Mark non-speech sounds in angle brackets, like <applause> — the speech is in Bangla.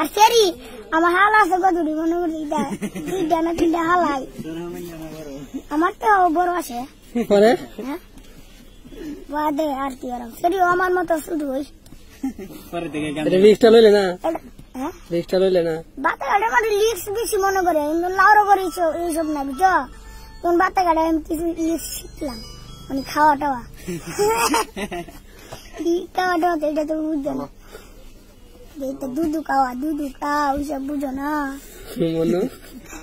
আর সেরি আমার হাল আছে কতটি মনে করি দুইটা না তিনটা হালাই আমার তো বড় আছে হ্যাঁ? বাদে আর কি আর সেরি আমার মতো শুধু হই হ্যাঁ? মানে বেশি মনে করে করে কোন শিখলাম মানে খাওয়া টাওয়া <laughs> খাওয়া টাওয়া এটা তো বুঝবে না तो दूध दुखावा दूध दुखाव सब बुझो ना